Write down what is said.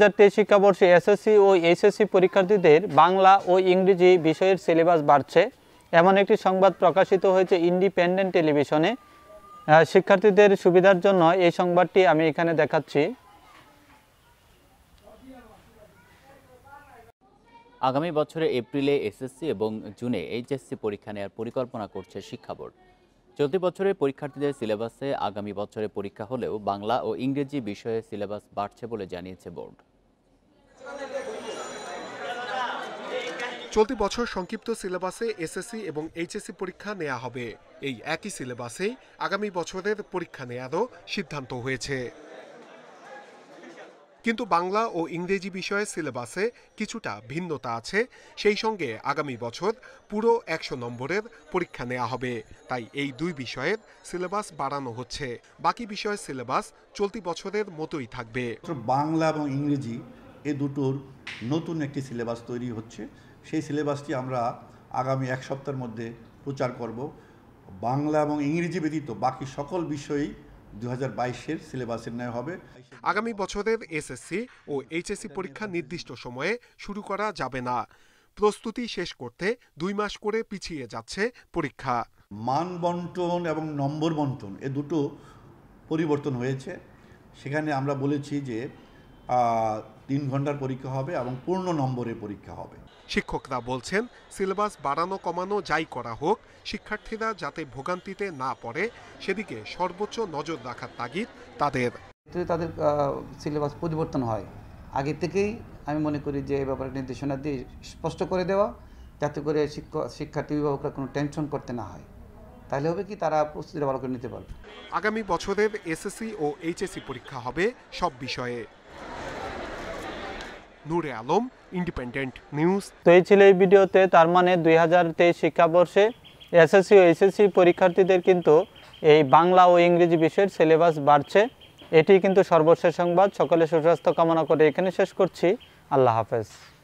হাজার তেইশ শিক্ষাবর্ষে এসএসসি ও এইচএসসি পরীক্ষার্থীদের বাংলা ও ইংরেজি বিষয়ের সিলেবাস বাড়ছে এমন একটি সংবাদ প্রকাশিত হয়েছে ইন্ডিপেন্ডেন্ট টেলিভিশনে শিক্ষার্থীদের সুবিধার জন্য এই সংবাদটি আমি এখানে দেখাচ্ছি আগামী বছরে এপ্রিলে এসএসসি এবং জুনে এইচএসসি পরীক্ষা নেওয়ার পরিকল্পনা করছে শিক্ষা বোর্ড চলতি বছরের পরীক্ষার্থীদের সিলেবাসে আগামী বছরে পরীক্ষা হলেও বাংলা ও ইংরেজি বিষয়ে সিলেবাস বাড়ছে বলে জানিয়েছে বোর্ড চলতি বছর সংক্ষিপ্ত সিলেবাসে এসএসসি এবং এইচএসসি পরীক্ষা নেওয়া হবে এই একই সিলেবাসে আগামী বছরের পরীক্ষা নেওয়ারও সিদ্ধান্ত হয়েছে কিন্তু বাংলা ও ইংরেজি বিষয়ের সিলেবাসে কিছুটা ভিন্নতা আছে সেই সঙ্গে আগামী বছর পুরো একশো নম্বরের পরীক্ষা নেওয়া হবে তাই এই দুই বিষয়ের সিলেবাস বাড়ানো হচ্ছে বাকি বিষয়ের সিলেবাস চলতি বছরের মতোই থাকবে বাংলা এবং ইংরেজি এ দুটোর নতুন একটি সিলেবাস তৈরি হচ্ছে সেই সিলেবাসটি আমরা আগামী এক সপ্তাহের মধ্যে প্রচার করব বাংলা এবং ইংরেজি ব্যতীত বাকি সকল বিষয়েই দু হাজার বাইশের সিলেবাসের ন্যায় হবে আগামী বছরের এসএসসি ও এইচএসসি পরীক্ষা নির্দিষ্ট সময়ে শুরু করা যাবে না প্রস্তুতি শেষ করতে দুই মাস করে পিছিয়ে যাচ্ছে পরীক্ষা মান বন্টন এবং নম্বর বন্টন এ দুটো পরিবর্তন হয়েছে সেখানে আমরা বলেছি যে তিন ঘন্টার পরীক্ষা হবে এবং পূর্ণ নম্বরের পরীক্ষা হবে শিক্ষকরা বলছেন সিলেবাস বাড়ানো কমানো যাই করা হোক শিক্ষার্থীরা যাতে ভোগান্তিতে না পড়ে সেদিকে সর্বোচ্চ নজর রাখার তাগিদ তাদের তাদের সিলেবাস পরিবর্তন হয় আগে থেকেই আমি মনে করি যে এই ব্যাপারে নির্দেশনা দিয়ে স্পষ্ট করে দেওয়া যাতে করে শিক্ষক শিক্ষার্থী অভিভাবকরা কোনো টেনশন করতে না হয় তাহলে হবে কি তারা প্রস্তুতি ভালো করে নিতে পারবে আগামী বছরের এসএসসি ও এইচএসসি পরীক্ষা হবে সব বিষয়ে নূরে আলম ইন্ডিপেন্ডেন্ট নিউজ তো এই ছিল এই ভিডিওতে তার মানে দুই হাজার তেইশ শিক্ষাবর্ষে এসএসসি ও এসএসসি পরীক্ষার্থীদের কিন্তু এই বাংলা ও ইংরেজি বিষয়ের সিলেবাস বাড়ছে এটি কিন্তু সর্বশেষ সংবাদ সকলে সুস্বাস্থ্য কামনা করে এখানে শেষ করছি আল্লাহ হাফেজ